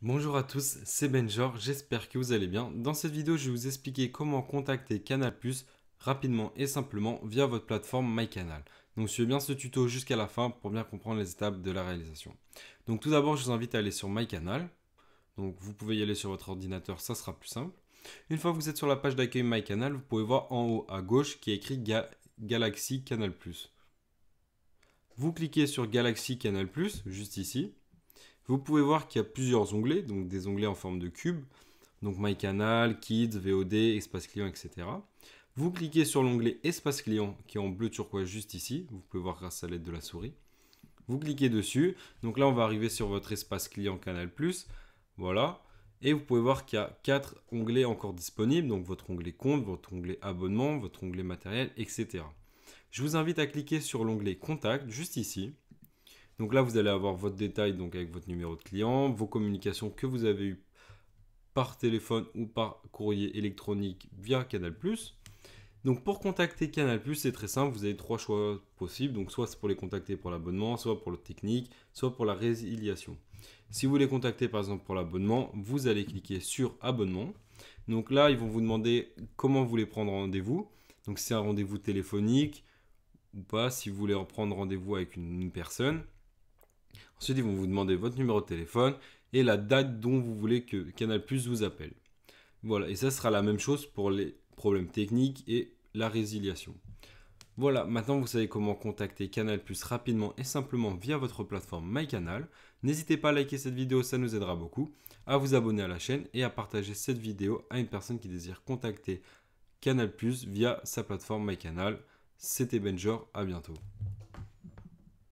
Bonjour à tous, c'est Benjor, j'espère que vous allez bien. Dans cette vidéo, je vais vous expliquer comment contacter Canal+, rapidement et simplement via votre plateforme MyCanal. Donc suivez bien ce tuto jusqu'à la fin pour bien comprendre les étapes de la réalisation. Donc tout d'abord, je vous invite à aller sur MyCanal. Donc vous pouvez y aller sur votre ordinateur, ça sera plus simple. Une fois que vous êtes sur la page d'accueil MyCanal, vous pouvez voir en haut à gauche qui est écrit Galaxy Canal+. Vous cliquez sur Galaxy Canal+, juste ici. Vous pouvez voir qu'il y a plusieurs onglets, donc des onglets en forme de cube, donc My Canal, Kids, VOD, Espace Client, etc. Vous cliquez sur l'onglet Espace Client qui est en bleu turquoise juste ici, vous pouvez voir grâce à l'aide de la souris. Vous cliquez dessus, donc là on va arriver sur votre Espace Client Canal+, voilà, et vous pouvez voir qu'il y a quatre onglets encore disponibles, donc votre onglet compte, votre onglet abonnement, votre onglet matériel, etc. Je vous invite à cliquer sur l'onglet Contact juste ici, donc là, vous allez avoir votre détail donc avec votre numéro de client, vos communications que vous avez eues par téléphone ou par courrier électronique via Canal+. Donc pour contacter Canal+, c'est très simple, vous avez trois choix possibles. Donc soit c'est pour les contacter pour l'abonnement, soit pour le technique, soit pour la résiliation. Si vous les contacter, par exemple pour l'abonnement, vous allez cliquer sur abonnement. Donc là, ils vont vous demander comment vous voulez prendre rendez-vous. Donc c'est un rendez-vous téléphonique ou pas, si vous voulez reprendre rendez-vous avec une personne. Ensuite, ils vont vous demander votre numéro de téléphone et la date dont vous voulez que Canal vous appelle. Voilà, et ça sera la même chose pour les problèmes techniques et la résiliation. Voilà, maintenant vous savez comment contacter Canal rapidement et simplement via votre plateforme MyCanal. N'hésitez pas à liker cette vidéo, ça nous aidera beaucoup, à vous abonner à la chaîne et à partager cette vidéo à une personne qui désire contacter Canal via sa plateforme MyCanal. C'était Benjor, à bientôt.